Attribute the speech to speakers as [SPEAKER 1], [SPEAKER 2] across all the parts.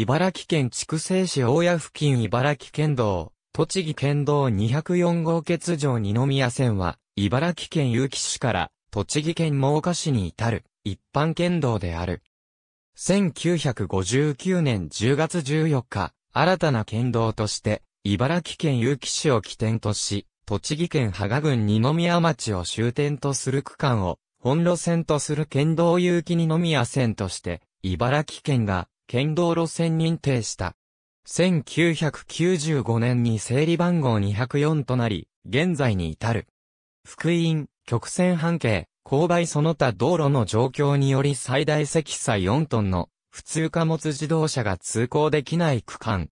[SPEAKER 1] 茨城県筑西市大谷付近茨城県道、栃木県道204号欠場二宮線は、茨城県結城市から栃木県真岡市に至る一般県道である。1959年10月14日、新たな県道として、茨城県結城市を起点とし、栃木県芳賀郡二宮町を終点とする区間を、本路線とする県道結城二宮線として、茨城県が県道路線認定した。1995年に整理番号204となり、現在に至る。福音、曲線半径、勾配その他道路の状況により最大積載4トンの普通貨物自動車が通行できない区間。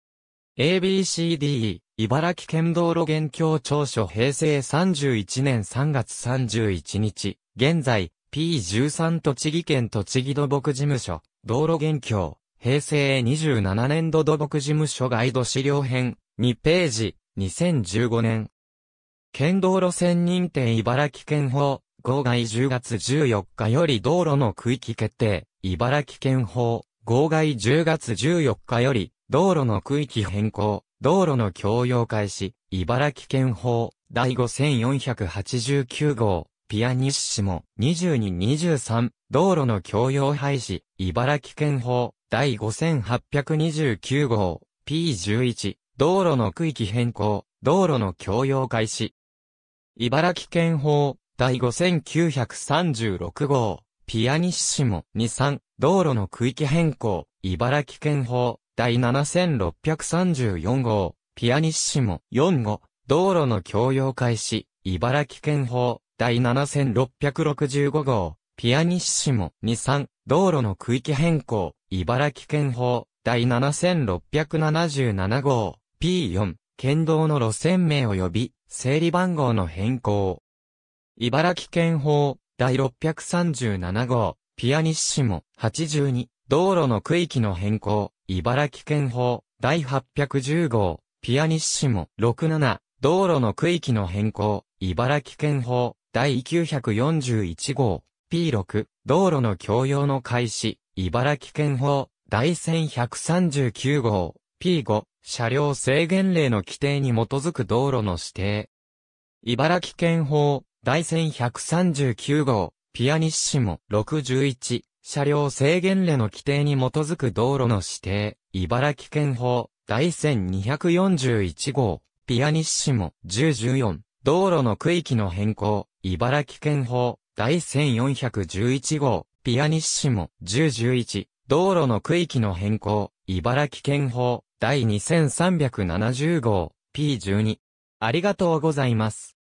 [SPEAKER 1] ABCD、茨城県道路現況調書平成31年3月31日、現在、P13 栃木県栃木土木事務所、道路現況。平成27年度土木事務所ガイド資料編、2ページ、2015年。県道路線認定茨城県法、号外10月14日より道路の区域決定、茨城県法、号外10月14日より、道路の区域変更、道路の共用開始、茨城県法、第5489号、ピアニッシモ、2223、道路の共用廃止、茨城県法、第5829号、P11、道路の区域変更、道路の共用開始。茨城県法、第5936号、ピアニッシモ23、道路の区域変更、茨城県法、第7634号、ピアニッシモ45、道路の共用開始、茨城県法、第7665号、ピアニッシモ23、道路の区域変更、茨城県法、第7677号、P4、県道の路線名及び、整理番号の変更。茨城県法、第637号、ピアニッシモ、82、道路の区域の変更、茨城県法、第810号、ピアニッシモ、67、道路の区域の変更、茨城県法、第941号、P6、道路の共用の開始、茨城県法、第1139号、P5、車両制限令の規定に基づく道路の指定。茨城県法、第1139号、ピアニッシモ61、車両制限令の規定に基づく道路の指定、茨城県法、第1241号、ピアニッシモ1014、道路の区域の変更、茨城県法、第1411号、ピアニッシモ、1011、道路の区域の変更、茨城県法、第2370号、P12。ありがとうございます。